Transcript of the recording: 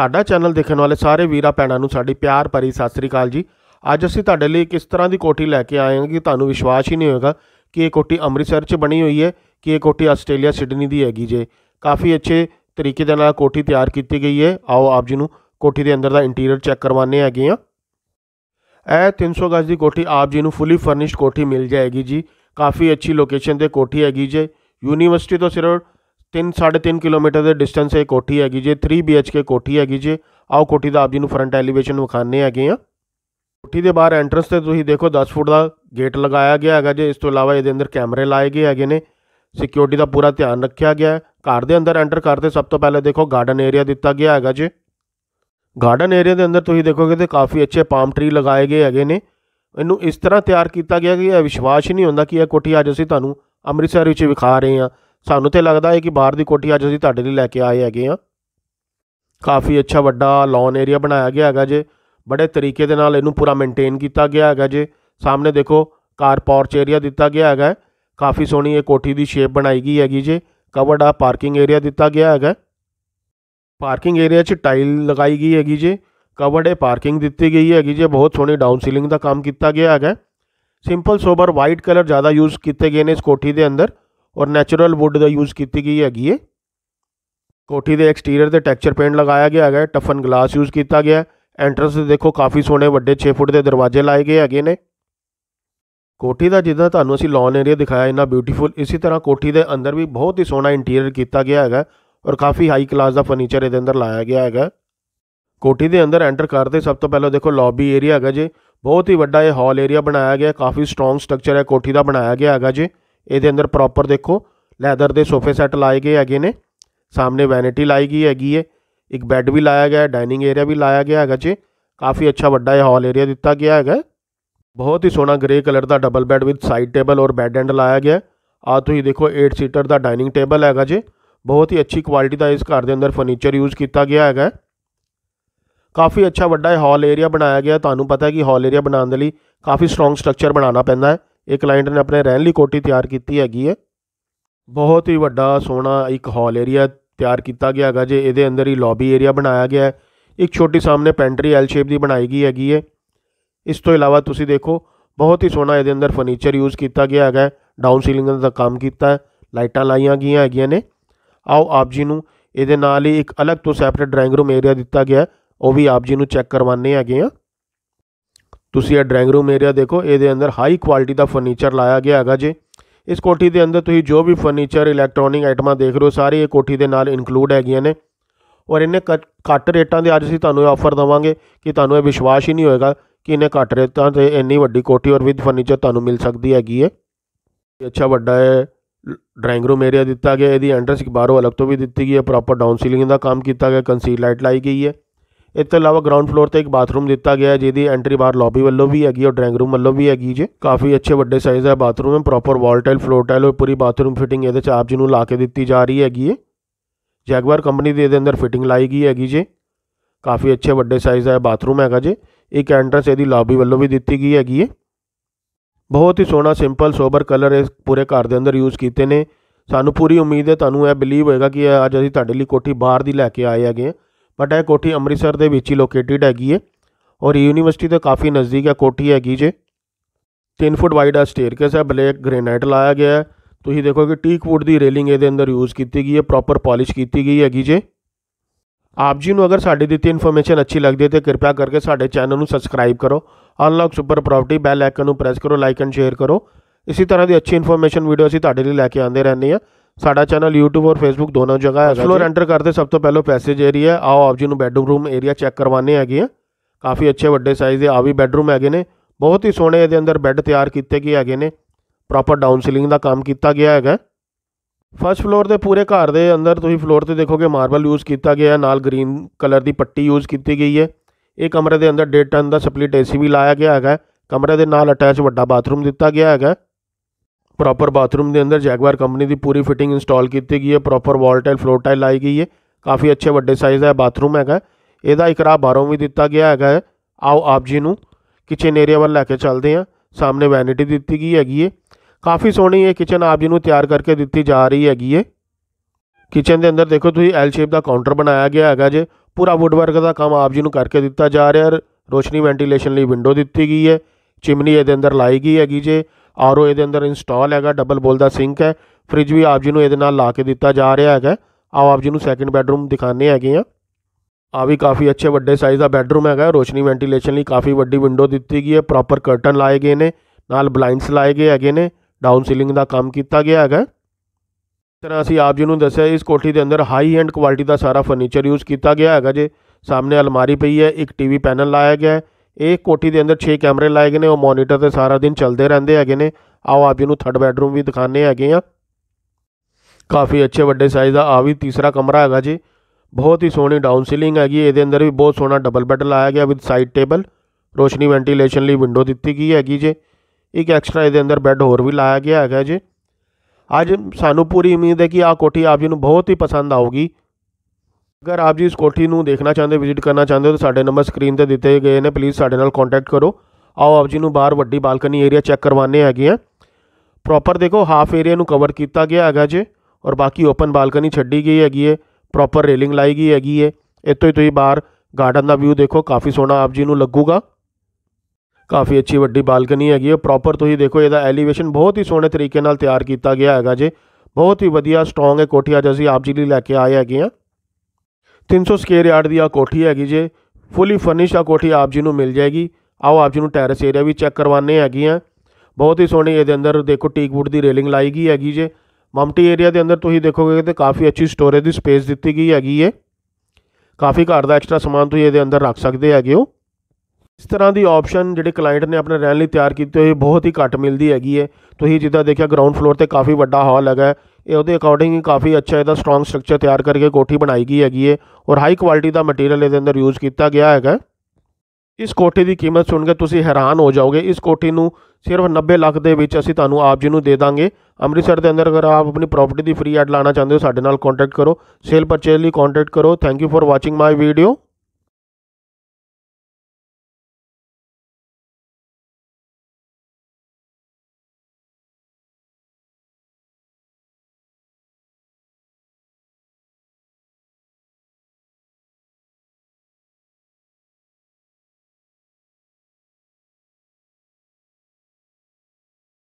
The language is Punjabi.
ਸਾਡਾ ਚੈਨਲ ਦੇਖਣ ਵਾਲੇ ਸਾਰੇ ਵੀਰਾਂ ਭੈਣਾਂ ਨੂੰ ਸਾਡੀ ਪਿਆਰ ਭਰੀ ਸਤਿ ਸ੍ਰੀ ਅਕਾਲ ਜੀ ਅੱਜ ਅਸੀਂ ਤੁਹਾਡੇ ਲਈ ਕਿਸ ਤਰ੍ਹਾਂ ਦੀ ਕੋਠੀ ਲੈ ਕੇ ਆਏ ਹਾਂ ਕਿ ਤੁਹਾਨੂੰ ਵਿਸ਼ਵਾਸ ਹੀ ਨਹੀਂ ਹੋਏਗਾ ਕਿ ਇਹ ਕੋਠੀ ਅੰਮ੍ਰਿਤਸਰ 'ਚ ਬਣੀ ਹੋਈ ਹੈ ਕਿ ਇਹ ਕੋਠੀ ਆਸਟ੍ਰੇਲੀਆ ਸਿਡਨੀ ਦੀ ਹੈਗੀ ਜੇ ਕਾਫੀ ਅੱਛੇ ਤਰੀਕੇ ਦੇ ਨਾਲ ਕੋਠੀ ਤਿਆਰ ਕੀਤੀ ਗਈ ਹੈ ਆਓ ਆਪ ਜੀ ਨੂੰ ਕੋਠੀ ਦੇ ਅੰਦਰ ਦਾ ਇੰਟੀਰੀਅਰ ਚੈੱਕ ਕਰਵਾਉਣੇ ਹੈਗੇ ਆ ਇਹ 300 ਗਜ ਦੀ ਕੋਠੀ ਆਪ ਜੀ ਨੂੰ ਫੁੱਲੀ ਫਰਨਿਸ਼ਡ ਕੋਠੀ ਮਿਲ ਜਾਏਗੀ ਜੀ ਕਾਫੀ ਅੱਛੀ ਲੋਕੇਸ਼ਨ ਤੇ ਕੋਠੀ ਹੈਗੀ ਜੇ ਯੂਨੀਵਰਸਿਟੀ ਤੋਂ ਸਿਰਫ 3 3.5 ਕਿਲੋਮੀਟਰ ਦੇ ਡਿਸਟੈਂਸ ਇਹ ਕੋਠੀ ਹੈਗੀ ਜੇ 3 BHK ਕੋਠੀ ਹੈਗੀ ਜੇ ਆਓ ਕੋਠੀ ਦਾ ਆਪ ਜੀ ਨੂੰ ਫਰੰਟ ਐਲੀਵੇਸ਼ਨ ਵਿਖਾਣੇ ਹੈਗੇ ਆ ਕੋਠੀ ਦੇ ਬਾਹਰ ਐਂਟਰੈਂਸ ਤੇ ਤੁਸੀਂ ਦੇਖੋ 10 ਫੁੱਟ ਦਾ ਗੇਟ ਲਗਾਇਆ ਗਿਆ ਹੈਗਾ ਜੇ ਇਸ ਤੋਂ ਇਲਾਵਾ ਇਹਦੇ ਅੰਦਰ ਕੈਮਰੇ ਲਾਏ ਗਏ ਹੈਗੇ ਨੇ ਸਿਕਿਉਰਿਟੀ ਦਾ ਪੂਰਾ ਧਿਆਨ ਰੱਖਿਆ ਗਿਆ ਹੈ ਘਰ ਦੇ ਅੰਦਰ ਐਂਟਰ ਕਰਦੇ ਸਭ ਤੋਂ ਪਹਿਲੇ ਦੇਖੋ ਗਾਰਡਨ ਏਰੀਆ ਦਿੱਤਾ ਗਿਆ ਹੈਗਾ ਜੇ ਗਾਰਡਨ ਏਰੀਆ ਦੇ ਅੰਦਰ ਤੁਸੀਂ ਦੇਖੋਗੇ ਤੇ ਕਾਫੀ ਅੱਛੇ ਪਾਮ ਟਰੀ ਲਗਾਏ ਗਏ ਹੈਗੇ ਨੇ ਇਹਨੂੰ ਇਸ ਤਰ੍ਹਾਂ ਤਿਆਰ ਕੀਤਾ ਗਿਆ ਕਿ ਇਹ ਵਿਸ਼ਵਾਸ ਹੀ ਨਹੀਂ ਹੁੰਦਾ ਕਿ ਇਹ ਕੋਠੀ ਅੱਜ ਅਸੀਂ ਤੁਹਾਨੂੰ ਅੰਮ੍ਰਿਤਸਰ ਵਿੱਚ ਵਿਖਾ ਰਹੇ ਹਾਂ ਸਾਨੂੰ ਤੇ ਲੱਗਦਾ ਹੈ ਕਿ ਬਾਹਰ ਦੀ ਕੋਠੀ ਅੱਜ ਅਸੀਂ ਤੁਹਾਡੇ ਲਈ ਲੈ ਕੇ ਆਏ ਹੈਗੇ ਆ ਕਾਫੀ ਅੱਛਾ ਵੱਡਾ ਲੌਨ ਏਰੀਆ ਬਣਾਇਆ ਗਿਆ ਹੈਗਾ ਜੇ ਬੜੇ ਤਰੀਕੇ ਦੇ ਨਾਲ ਇਹਨੂੰ ਪੂਰਾ ਮੇਨਟੇਨ ਕੀਤਾ ਗਿਆ ਹੈਗਾ ਜੇ ਸਾਹਮਣੇ ਦੇਖੋ ਕਾਰ ਪੋਰਚ ਏਰੀਆ ਦਿੱਤਾ ਗਿਆ ਹੈਗਾ ਕਾਫੀ ਸੋਹਣੀ ਇਹ ਕੋਠੀ ਦੀ ਸ਼ੇਪ ਬਣਾਈ ਗਈ ਹੈਗੀ ਜੇ ਕਵਰਡ ਆ ਪਾਰਕਿੰਗ ਏਰੀਆ ਦਿੱਤਾ ਗਿਆ ਹੈਗਾ ਪਾਰਕਿੰਗ ਏਰੀਆ 'ਚ ਟਾਈਲ ਲਗਾਈ ਗਈ ਹੈਗੀ ਜੇ ਕਵਰਡ ਹੈ ਪਾਰਕਿੰਗ ਦਿੱਤੀ ਗਈ ਹੈਗੀ ਜੇ ਬਹੁਤ ਸੋਹਣੀ ਡਾਊਨ ਸੀਲਿੰਗ ਦਾ ਕੰਮ ਕੀਤਾ ਗਿਆ ਹੈਗਾ ਸਿੰਪਲ ਸੋਬਰ ਵਾਈਟ ਕਲਰ ਜ਼ਿਆਦਾ ਯੂਜ਼ ਕੀਤੇ ਗਏ ਨੇ ਇਸ ਕੋਠੀ ਦੇ ਅੰਦਰ ਔਰ ਨੈਚੁਰਲ ਵੁੱਡ ਦਾ ਯੂਜ਼ ਕੀਤੀ ਗਈ ਹੈਗੀ ਹੈ ਕੋਠੀ ਦੇ ਐਕਸਟੀਰੀਅਰ ਤੇ ਟੈਕਸਚਰ ਪੇਂਟ ਲਗਾਇਆ ਗਿਆ ਹੈਗਾ ਟਫਨ ਗਲਾਸ ਯੂਜ਼ ਕੀਤਾ ਗਿਆ ਐਂਟਰਸ ਤੇ ਦੇਖੋ ਕਾਫੀ ਸੋਹਣੇ ਵੱਡੇ 6 ਫੁੱਟ ਦੇ ਦਰਵਾਜ਼ੇ ਲਾਏ ਗਏ ਹੈਗੇ ਨੇ ਕੋਠੀ ਦਾ ਜਿੱਦਾਂ ਤੁਹਾਨੂੰ ਅਸੀਂ ਲੌਨ ਏਰੀਆ ਦਿਖਾਇਆ ਇਨਾ ਬਿਊਟੀਫੁਲ ਇਸੇ ਤਰ੍ਹਾਂ ਕੋਠੀ ਦੇ ਅੰਦਰ ਵੀ ਬਹੁਤ ਹੀ ਸੋਹਣਾ ਇੰਟੀਰੀਅਰ ਕੀਤਾ ਗਿਆ ਹੈਗਾ ਔਰ ਕਾਫੀ ਹਾਈ ਕਲਾਸ ਦਾ ਫਰਨੀਚਰ ਇਹਦੇ ਅੰਦਰ ਲਾਇਆ ਗਿਆ ਹੈਗਾ ਕੋਠੀ ਦੇ ਅੰਦਰ ਐਂਟਰ ਕਰਦੇ ਸਭ ਤੋਂ ਪਹਿਲਾਂ ਦੇਖੋ ਲੌਬੀ ਏਰੀਆ ਹੈਗਾ ਜੀ ਬਹੁਤ ਹੀ ਵੱਡਾ ਇਹ ਹਾਲ ਏਰੀਆ ਬਣਾਇਆ ਗਿਆ ਕਾਫੀ ਸਟਰੋਂਗ ਸਟਰਕਚਰ ਹੈ ਕੋਠੀ ਦਾ ਬਣਾਇਆ ਗਿਆ ਹੈਗਾ ਜੀ ਇਹਦੇ ਅੰਦਰ ਪ੍ਰੋਪਰ ਦੇਖੋ ਲੈਦਰ ਦੇ ਸੋਫੇ ਸੈੱਟ ਲਾਏ ਗਏ ਹੈਗੇ ਨੇ ਸਾਹਮਣੇ ਵੈਨਿਟੀ ਲਾਈ ਗਈ ਹੈਗੀ ਹੈ ਇੱਕ ਬੈੱਡ ਵੀ ਲਾਇਆ ਗਿਆ ਹੈ ਡਾਈਨਿੰਗ ਏਰੀਆ ਵੀ ਲਾਇਆ ਗਿਆ ਹੈਗਾ ਜੀ ਕਾਫੀ ਅੱਛਾ ਵੱਡਾ ਇਹ ਹਾਲ ਏਰੀਆ ਦਿੱਤਾ ਗਿਆ ਹੈਗਾ ਬਹੁਤ ਹੀ ਸੋਹਣਾ ਗ੍ਰੇ ਕਲਰ ਦਾ double bed with side table ਔਰ ਬੈੱਡ ਐਂਡ ਲਾਇਆ ਗਿਆ ਆ ਤੁਸੀਂ ਦੇਖੋ 8 ਸੀਟਰ ਦਾ ਡਾਈਨਿੰਗ ਟੇਬਲ ਹੈਗਾ ਜੀ ਬਹੁਤ ਹੀ ਅੱਛੀ ਕੁਆਲਿਟੀ ਦਾ ਇਸ ਘਰ ਦੇ ਅੰਦਰ ਫਰਨੀਚਰ ਯੂਜ਼ ਕੀਤਾ ਗਿਆ ਹੈਗਾ ਕਾਫੀ ਅੱਛਾ ਵੱਡਾ ਹਾਲ ਏਰੀਆ ਬਣਾਇਆ ਗਿਆ ਤੁਹਾਨੂੰ ਪਤਾ ਹੈ ਕਿ ਹਾਲ ਏਰੀਆ ਬਣਾਉਣ ਦੇ ਲਈ ਕਾਫੀ ਸਟਰੋਂਗ ਸਟਰਕਚਰ ਬਣਾਉਣਾ ਪੈਂਦਾ ਹੈ ਇਹ ਕਲਾਇੰਟ ਨੇ ਆਪਣੇ ਰਹਿਣ ਲਈ ਕੋਠੀ ਤਿਆਰ ਕੀਤੀ ਹੈਗੀ ਹੈ ਬਹੁਤ ਹੀ ਵੱਡਾ ਸੋਹਣਾ ਇੱਕ ਹਾਲ ਏਰੀਆ ਤਿਆਰ ਕੀਤਾ ਗਿਆ ਹੈਗਾ ਜੇ ਇਹਦੇ ਅੰਦਰ ਹੀ ਲੌਬੀ ਏਰੀਆ ਬਣਾਇਆ ਗਿਆ ਹੈ ਇੱਕ ਛੋਟੀ ਸਾਹਮਣੇ ਪੈਂਟਰੀ ਐਲ ਸ਼ੇਪ ਦੀ ਬਣਾਈ ਗਈ ਹੈਗੀ ਹੈ ਇਸ ਤੋਂ ਇਲਾਵਾ ਤੁਸੀਂ ਦੇਖੋ ਬਹੁਤ ਹੀ ਸੋਹਣਾ ਇਹਦੇ ਅੰਦਰ ਫਰਨੀਚਰ ਯੂਜ਼ ਕੀਤਾ ਗਿਆ ਹੈਗਾ ਡਾਊਨ ਸੀਲਿੰਗ ਦਾ ਕੰਮ ਕੀਤਾ ਹੈ ਲਾਈਟਾਂ ਲਾਈਆਂ ਗਈਆਂ ਹੈਗੀਆਂ ਨੇ ਆਓ ਆਪ ਜੀ ਨੂੰ ਇਹਦੇ ਨਾਲ ਹੀ ਇੱਕ ਅਲੱਗ ਤੋਂ ਸੈਪਰੇਟ ਡਰਾਇੰਗ ਰੂਮ ਏਰੀਆ ਦਿੱਤਾ ਗਿਆ ਉਹ ਵੀ ਆਪ ਜੀ ਨੂੰ ਚੈੱਕ ਕਰਵਾਉਣੇ ਹੈਗੇ ਆ ਤੁਸੀਂ ਇਹ ਡਰਾਇੰਗ ਰੂਮ ਏਰੀਆ ਦੇਖੋ ਇਹਦੇ ਅੰਦਰ ਹਾਈ ਕੁਆਲਿਟੀ ਦਾ ਫਰਨੀਚਰ ਲਾਇਆ ਗਿਆ ਹੈਗਾ ਜੀ ਇਸ ਕੋਠੀ ਦੇ ਅੰਦਰ ਤੁਸੀਂ ਜੋ ਵੀ ਫਰਨੀਚਰ ਇਲੈਕਟ੍ਰੋਨਿਕ ਆਈਟਮਾਂ ਦੇਖ ਰਹੇ ਹੋ ਸਾਰੇ ਇਹ ਕੋਠੀ ਦੇ ਨਾਲ ਇਨਕਲੂਡ ਹੈਗੀਆਂ ਨੇ ਔਰ ਇਹਨੇ ਘੱਟ ਰੇਟਾਂ ਦੇ ਅੱਜ ਅਸੀਂ ਤੁਹਾਨੂੰ ਇਹ ਆਫਰ ਦਵਾਂਗੇ ਕਿ ਤੁਹਾਨੂੰ ਇਹ ਵਿਸ਼ਵਾਸ ਹੀ ਨਹੀਂ ਹੋਏਗਾ ਕਿ ਇਹਨੇ ਘੱਟ ਰੇਟਾਂ ਤੇ ਇੰਨੀ ਵੱਡੀ ਕੋਠੀ ਔਰ ਵਿਦ ਫਰਨੀਚਰ ਤੁਹਾਨੂੰ ਮਿਲ ਸਕਦੀ ਹੈਗੀ ਹੈ ਇਹ ਅੱਛਾ ਵੱਡਾ ਹੈ ਡਰਾਇੰਗ ਰੂਮ ਏਰੀਆ ਦਿੱਤਾ ਗਿਆ ਇਹਦੀ ਐਂਟਰਸ ਬਾਹਰੋਂ ਅਲੱਗ ਤੋਂ ਵੀ ਦਿੱਤੀ ਗਈ ਹੈ ਪ੍ਰੋਪਰ ਡਾਊਨ ਸੀਲਿੰਗ ਦਾ ਕੰਮ ਕੀਤਾ ਗਿਆ ਕੰਸੀਲ ਲਾਈਟ ਲਾਈ ਗਈ ਹੈ ਇਸ ਤੋਂ ਇਲਾਵਾ ਗਰਾਊਂਡ ਫਲੋਰ ਤੇ ਇੱਕ ਬਾਥਰੂਮ ਦਿੱਤਾ ਗਿਆ ਜਿਹਦੀ ਐਂਟਰੀ ਬਾਹਰ ਲੌਬੀ ਵੱਲੋਂ ਵੀ ਹੈਗੀ ਔਰ ਡਰਾਇੰਗ ਰੂਮ ਵੱਲੋਂ ਵੀ ਹੈਗੀ ਜੇ ਕਾਫੀ ਅੱਛੇ ਵੱਡੇ ਸਾਈਜ਼ ਦਾ ਬਾਥਰੂਮ ਹੈ proper wall tile floor tile ਔਰ ਪੂਰੀ ਬਾਥਰੂਮ ਫਿਟਿੰਗ ਇਹਦੇ ਚ ਆਪ ਜੀ ਨੂੰ ਲਾ ਕੇ ਦਿੱਤੀ ਜਾ ਰਹੀ ਹੈਗੀ ਹੈ ਜੈਗਵਾਰ ਕੰਪਨੀ ਦੇ ਇਹਦੇ ਅੰਦਰ ਫਿਟਿੰਗ ਲਾਈ ਗਈ ਹੈਗੀ ਜੇ ਕਾਫੀ ਅੱਛੇ ਵੱਡੇ ਸਾਈਜ਼ ਦਾ ਬਾਥਰੂਮ ਹੈਗਾ ਜੇ ਇੱਕ ਐਂਟਰੈਂਸ ਇਹਦੀ ਲੌਬੀ ਵੱਲੋਂ ਵੀ ਦਿੱਤੀ ਗਈ ਹੈਗੀ ਹੈ ਬਹੁਤ ਹੀ ਸੋਹਣਾ ਸਿੰਪਲ ਸੋਬਰ ਕਲਰ ਇਸ ਪੂਰੇ ਘਰ ਦੇ ਅੰਦਰ ਯੂਜ਼ ਕੀਤੇ ਨੇ ਸਾਨੂੰ ਪੂਰੀ ਉਮੀਦ ਹੈ ਤੁਹਾਨੂੰ ਇਹ ਬਲੀਵ ਹੋਏਗਾ ਕਿ ਅੱਜ ਅਸੀਂ ਤੁਹਾਡੇ ਲਈ ਕੋਠੀ ਬਾਹਰ ਦੀ ਲੈ ਕੇ ਆਏ ਹੈਗੇ ਆ ਬਟ ਇਹ ਕੋਠੀ ਅੰਮ੍ਰਿਤਸਰ ਦੇ ਵਿੱਚ ਹੀ ਲੋਕੇਟਿਡ ਹੈਗੀ ਹੈ ਔਰ ਯੂਨੀਵਰਸਿਟੀ ਤੋਂ ਕਾਫੀ ਨਜ਼ਦੀਕ ਹੈ ਕੋਠੀ ਹੈਗੀ ਜੇ 3 ਫੁੱਟ ਵਾਈਡ ਆ ਸਟੇਅਰਕੇਸ ਹੈ ਬਲੈਕ ਗ੍ਰੇਨਾਈਟ ਲਾਇਆ ਗਿਆ ਹੈ ਤੁਸੀਂ ਦੇਖੋ ਕਿ ਟੀਕ ਵੁੱਡ ਦੀ ਰੇਲਿੰਗ ਇਹਦੇ ਅੰਦਰ ਯੂਜ਼ ਕੀਤੀ ਗਈ ਹੈ ਪ੍ਰੋਪਰ ਪਾਲਿਸ਼ ਕੀਤੀ ਗਈ ਹੈਗੀ ਜੇ ਆਪ ਜੀ ਨੂੰ ਅਗਰ ਸਾਡੀ ਦਿੱਤੀ ਇਨਫੋਰਮੇਸ਼ਨ ਅੱਛੀ ਲੱਗਦੀ ਹੈ ਤੇ ਕਿਰਪਾ ਕਰਕੇ ਸਾਡੇ ਚੈਨਲ ਨੂੰ ਸਬਸਕ੍ਰਾਈਬ ਕਰੋ unlock super property bell icon ਨੂੰ ਪ੍ਰੈਸ ਕਰੋ ਲਾਈਕ ਐਂਡ ਸ਼ੇਅਰ ਕਰੋ ਇਸੇ ਤਰ੍ਹਾਂ ਦੀ ਅੱਛੀ ਇਨਫੋਰਮੇਸ਼ਨ ਵੀਡੀਓ ਅਸੀਂ ਤੁਹਾਡੇ ਲਈ ਲੈ ਕੇ ਆਉਂਦੇ ਰਹਿੰਦੇ ਹਾਂ ਸਾਡਾ ਚੈਨਲ YouTube ਔਰ Facebook ਦੋਨਾਂ ਜਗ੍ਹਾ ਹੈਗਾ ਫਲੋਰ ਐਂਟਰ ਕਰਦੇ ਸਭ ਤੋਂ ਪਹਿਲਾਂ ਪੈਸੇਜ ਏਰੀਆ ਆਓ ਆਪ ਜੀ ਨੂੰ ਬੈਡਰੂਮ ਏਰੀਆ ਚੈੱਕ ਕਰਵਾਣੇ ਹੈਗੇ ਆ ਕਾਫੀ ਅੱਛੇ ਵੱਡੇ ਸਾਈਜ਼ ਦੇ ਆ ਵੀ ਬੈਡਰੂਮ ਹੈਗੇ ਨੇ ਬਹੁਤ ਹੀ ਸੋਹਣੇ ਇਹਦੇ ਅੰਦਰ ਬੈੱਡ ਤਿਆਰ ਕੀਤੇ ਗਏ ਹੈਗੇ ਨੇ ਪ੍ਰੋਪਰ ਡਾਊਨ ਸੀਲਿੰਗ ਦਾ ਕੰਮ ਕੀਤਾ ਗਿਆ ਹੈਗਾ ਫਸਟ ਫਲੋਰ ਦੇ ਪੂਰੇ ਘਰ ਦੇ ਅੰਦਰ ਤੁਸੀਂ ਫਲੋਰ ਤੇ ਦੇਖੋਗੇ ਮਾਰਬਲ ਯੂਜ਼ ਕੀਤਾ ਗਿਆ ਹੈ ਨਾਲ ਗ੍ਰੀਨ ਕਲਰ ਦੀ ਪੱਟੀ ਯੂਜ਼ ਕੀਤੀ ਗਈ ਹੈ ਇਹ ਕਮਰੇ ਦੇ ਅੰਦਰ 1.5 ਟਨ ਦਾ ਸਪਲਿਟ ਏਸੀ ਵੀ ਲਾਇਆ ਗਿਆ ਹੈਗਾ ਕਮਰੇ ਦੇ ਨਾਲ ਅਟੈਚ ਵੱਡਾ ਬਾਥਰੂਮ ਦਿੱਤਾ ਗਿਆ ਹੈਗਾ ਪ੍ਰੋਪਰ ਬਾਥਰੂਮ ਦੇ ਅੰਦਰ ਜੈਗਵਾਰ ਕੰਪਨੀ ਦੀ ਪੂਰੀ ਫਿਟਿੰਗ ਇੰਸਟਾਲ ਕੀਤੀ ਗਈ ਹੈ proper wall tile floor tile ਲਾਈ ਗਈ ਹੈ ਕਾਫੀ ਅੱਛੇ ਵੱਡੇ ਸਾਈਜ਼ ਦਾ ਬਾਥਰੂਮ ਹੈਗਾ ਇਹਦਾ ਇਕਰਾ ਬਾਹਰੋਂ ਵੀ ਦਿੱਤਾ ਗਿਆ ਹੈਗਾ ਆਓ ਆਪ ਜੀ ਨੂੰ ਕਿਚਨ ਏਰੀਆ ਵੱਲ ਲੈ ਕੇ ਚੱਲਦੇ ਹਾਂ ਸਾਹਮਣੇ ਵੈਨਿਟੀ ਦਿੱਤੀ ਗਈ ਹੈਗੀ ਹੈ ਕਾਫੀ ਸੋਹਣੀ ਇਹ ਕਿਚਨ ਆਪ ਜੀ ਨੂੰ ਤਿਆਰ ਕਰਕੇ ਦਿੱਤੀ ਜਾ ਰਹੀ ਹੈਗੀ ਹੈ ਕਿਚਨ ਦੇ ਅੰਦਰ ਦੇਖੋ ਤੁਸੀਂ ਐਲ ਸ਼ੇਪ ਦਾ ਕਾਊਂਟਰ ਬਣਾਇਆ ਗਿਆ ਹੈਗਾ ਜੇ ਪੂਰਾ ਵੁੱਡ ਵਰਕ ਦਾ ਕੰਮ ਆਪ ਜੀ ਨੂੰ ਕਰਕੇ ਦਿੱਤਾ ਜਾ ਰਿਹਾ ਰੋਸ਼ਨੀ ਵੈਂਟੀਲੇਸ਼ਨ ਲਈ ਵਿੰਡੋ ਦਿੱਤੀ ਗਈ ਹੈ ਚਿਮਨੀ ਇਹਦੇ ਅੰਦਰ ਲਾਈ ਗਈ ਹੈਗੀ ਜੇ ਆਰਓ ਇਹਦੇ ਅੰਦਰ ਇੰਸਟਾਲ ਹੈਗਾ ਡਬਲ ਬੋਲ ਦਾ ਸਿੰਕ ਹੈ ਫ੍ਰਿਜ ਵੀ ਆਪ ਜੀ ਨੂੰ ਇਹਦੇ ਨਾਲ ਲਾ ਕੇ ਦਿੱਤਾ ਜਾ ਰਿਹਾ ਹੈਗਾ ਆਓ ਆਪ ਜੀ ਨੂੰ ਸੈਕੰਡ ਬੈਡਰੂਮ ਦਿਖਾਣੇ ਹੈਗੇ ਆ ਆ ਵੀ ਕਾਫੀ ਅੱਛੇ ਵੱਡੇ ਸਾਈਜ਼ ਦਾ ਬੈਡਰੂਮ ਹੈਗਾ ਰੋਸ਼ਨੀ ਵੈਂਟੀਲੇਸ਼ਨ ਲਈ ਕਾਫੀ ਵੱਡੀ ਵਿੰਡੋ ਦਿੱਤੀ ਗਈ ਹੈ ਪ੍ਰੋਪਰ ਕਰਟਨ ਲਾਏ ਗਏ ਨੇ ਨਾਲ ਬਲਾਈਂਡਸ ਲਾਏ ਗਏ ਹੈਗੇ ਨੇ ਡਾਊਨ ਸੀਲਿੰਗ ਦਾ ਕੰਮ ਕੀਤਾ ਗਿਆ ਹੈਗਾ ਤਰ੍ਹਾਂ ਅਸੀਂ ਆਪ ਜੀ ਨੂੰ ਦੱਸਿਆ ਇਸ ਕੋਠੀ ਦੇ ਅੰਦਰ ਹਾਈ ਐਂਡ ਕੁਆਲਿਟੀ ਦਾ ਸਾਰਾ ਫਰਨੀਚਰ ਯੂਜ਼ ਕੀਤਾ ਗਿਆ ਹੈਗਾ ਜੇ ਸਾਹਮਣੇ ਅਲਮਾਰੀ ਪਈ ਹੈ ਇੱਕ ਟੀਵੀ ਪੈਨਲ ਲਾਇਆ ਗਿਆ ਹੈ ਇਹ ਕੋਠੀ ਦੇ ਅੰਦਰ 6 ਕੈਮਰੇ ਲਾਏ ਗਏ ਨੇ ਉਹ ਮੋਨੀਟਰ ਤੇ ਸਾਰਾ ਦਿਨ ਚੱਲਦੇ ਰਹਿੰਦੇ ਹੈਗੇ ਨੇ ਆਓ ਆਪ ਜੀ ਨੂੰ ਥਰਡ ਬੈਡਰੂਮ ਵੀ ਦਿਖਾਣੇ ਹੈਗੇ ਆ ਕਾਫੀ ਅੱਛੇ ਵੱਡੇ ਸਾਈਜ਼ ਦਾ ਆ ਵੀ ਤੀਸਰਾ ਕਮਰਾ ਹੈਗਾ ਜੀ ਬਹੁਤ ਹੀ ਸੋਹਣੀ ਡਾਊਨ ਸੀਲਿੰਗ ਹੈਗੀ ਇਹਦੇ ਅੰਦਰ ਵੀ ਬਹੁਤ ਸੋਹਣਾ ਡਬਲ ਬੈੱਡ ਲਾਇਆ ਗਿਆ ਵਿਦ ਸਾਈਡ ਟੇਬਲ ਰੋਸ਼ਨੀ ਵੈਂਟੀਲੇਸ਼ਨ ਲਈ ਵਿੰਡੋ ਦਿੱਤੀ ਗਈ ਹੈਗੀ ਜੀ ਇੱਕ ਐਕਸਟਰਾ ਇਹਦੇ ਅੰਦਰ ਬੈੱਡ ਹੋਰ ਵੀ ਲਾਇਆ ਗਿਆ ਹੈਗਾ ਜੀ ਅੱਜ ਸਾਨੂੰ ਪੂਰੀ ਉਮੀਦ ਹੈ ਕਿ ਆਹ ਕੋਠੀ ਆਪ ਜੀ ਨੂੰ ਬਹੁਤ ਹੀ ਪਸੰਦ ਆਊਗੀ ਅਗਰ ਆਪ ਜੀ ਇਸ ਕੋਠੀ ਨੂੰ ਦੇਖਣਾ ਚਾਹੁੰਦੇ ਵਿਜ਼ਿਟ ਕਰਨਾ ਚਾਹੁੰਦੇ ਹੋ ਤਾਂ ਸਾਡੇ ਨੰਬਰ ਸਕਰੀਨ ਤੇ ਦਿੱਤੇ ਗਏ ਨੇ ਪਲੀਜ਼ ਸਾਡੇ ਨਾਲ ਕੰਟੈਕਟ ਕਰੋ ਆਓ ਆਪ ਜੀ ਨੂੰ ਬਾਹਰ ਵੱਡੀ ਬਾਲਕਨੀ ਏਰੀਆ ਚੈੱਕ ਕਰਵਾਉਣੇ ਹੈਗੇ ਆ ਪ੍ਰੋਪਰ ਦੇਖੋ ਹਾਫ ਏਰੀਆ ਨੂੰ ਕਵਰ ਕੀਤਾ ਗਿਆ ਹੈਗਾ ਜੇ ਔਰ ਬਾਕੀ ਓਪਨ ਬਾਲਕਨੀ ਛੱਡੀ ਗਈ ਹੈਗੀ ਹੈ ਪ੍ਰੋਪਰ ਰੇਲਿੰਗ ਲਾਈ ਗਈ ਹੈਗੀ ਹੈ ਇਤੋਂ ਹੀ ਤੁਸੀਂ ਬਾਹਰ ਗਾਰਡਨ ਦਾ ਵਿਊ ਦੇਖੋ ਕਾਫੀ ਸੋਹਣਾ ਆਪ ਜੀ ਨੂੰ ਲੱਗੂਗਾ ਕਾਫੀ ਅੱਛੀ ਵੱਡੀ ਬਾਲਕਨੀ ਹੈਗੀ ਹੈ ਪ੍ਰੋਪਰ ਤੁਸੀਂ ਦੇਖੋ ਇਹਦਾ ਐਲੀਵੇਸ਼ਨ ਬਹੁਤ ਹੀ ਸੋਹਣੇ ਤਰੀਕੇ ਨਾਲ ਤਿਆਰ ਕੀਤਾ ਗਿਆ ਹੈਗਾ ਜੇ ਬਹੁਤ ਹੀ ਵਧੀਆ ਸਟਰੋਂਗ ਹੈ ਕੋਠੀ ਅੱਜ ਅਸੀਂ ਆਪ ਜੀ ਲਈ ਲੈ ਕੇ ਆਏ ਹੈਗੇ ਆ 300 ਸਕੁਅਰ ਯਾਰਡ ਦੀ ਆ ਕੋਠੀ ਹੈਗੀ ਜੇ ਫੁੱਲੀ ਫਰਨਿਸ਼ ਆ ਕੋਠੀ ਆਪ ਜੀ ਨੂੰ ਮਿਲ ਜਾਏਗੀ ਆਓ ਆਪ ਜੀ ਨੂੰ ਟੈਰੇਸ ਏਰੀਆ ਵੀ ਚੈੱਕ ਕਰਵਾਉਣੇ ਹੈਗੇ ਆ ਬਹੁਤ ਹੀ ਸੋਹਣੀ ਇਹਦੇ ਅੰਦਰ ਦੇਖੋ ਟੀਕ ਵੁੱਡ ਦੀ ਰੇਲਿੰਗ ਲਾਈ ਗਈ ਹੈਗੀ ਜੇ ਮਮਟੀ ਏਰੀਆ ਦੇ ਅੰਦਰ ਤੁਸੀਂ ਦੇਖੋਗੇ ਤੇ ਕਾਫੀ ਅੱਛੀ ਸਟੋਰੇਜ ਦੀ ਸਪੇਸ ਦਿੱਤੀ ਗਈ ਹੈਗੀ ਏ ਕਾਫੀ ਘਰ ਦਾ ਐਕਸਟਰਾ ਸਮਾਨ ਤੁਸੀਂ ਇਹਦੇ ਅੰਦਰ ਰੱਖ ਸਕਦੇ ਹੈਗੇ ਹੋ ਇਸ ਤਰ੍ਹਾਂ ਦੀ ਆਪਸ਼ਨ ਜਿਹੜੇ ਕਲਾਇੰਟ ਨੇ ਆਪਣੇ ਰਹਿਣ ਲਈ ਤਿਆਰ ਕੀਤੀ ਹੋਈ ਬਹੁਤ ਹੀ ਘੱਟ ਮਿਲਦੀ ਹੈਗੀ ਹੈ ਤੁਸੀਂ ਜਿੱਦਾਂ ਦੇਖਿਆ ਗਰਾਊਂਡ ਫਲੋਰ ਤੇ ਕਾਫੀ ਵੱਡਾ ਹਾਲ ਹੈਗਾ ਇਹ ਉਹਦੇ ਅਕੋਰਡਿੰਗ ਹੀ ਕਾਫੀ ਅੱਛਾ ਇਹਦਾ ਸਟਰੋਂਗ ਸਟਰਕਚਰ ਤਿਆਰ ਕਰਕੇ ਕੋਠੀ ਬਣਾਈ ਗਈ ਹੈਗੀ ਹੈ ਔਰ ਹਾਈ ਕੁਆਲਿਟੀ ਦਾ ਮਟੀਰੀਅਲ ਇਹਦੇ ਅੰਦਰ ਯੂਜ਼ ਕੀਤਾ ਗਿਆ ਹੈਗਾ ਇਸ ਕੋਠੀ ਦੀ ਕੀਮਤ ਸੁਣ ਕੇ ਤੁਸੀਂ ਹੈਰਾਨ ਹੋ ਜਾਓਗੇ ਇਸ ਕੋਠੀ ਨੂੰ ਸਿਰਫ 90 ਲੱਖ ਦੇ ਵਿੱਚ ਅਸੀਂ ਤੁਹਾਨੂੰ ਆਪ ਜੀ ਨੂੰ ਦੇ ਦਾਂਗੇ ਅੰਮ੍ਰਿਤਸਰ ਦੇ ਅੰਦਰ ਅਗਰ ਆਪ ਆਪਣੀ ਪ੍ਰਾਪਰਟੀ ਦੀ ਫ੍ਰੀ ਐਡ ਲਾਣਾ ਚਾਹੁੰਦੇ ਹੋ ਸਾਡੇ ਨਾਲ ਕੰਟੈਕਟ ਕਰੋ ਸੇਲ ਪਰਚੇਜ਼ ਲਈ ਕੰਟੈਕਟ ਕਰੋ thank you for watching my video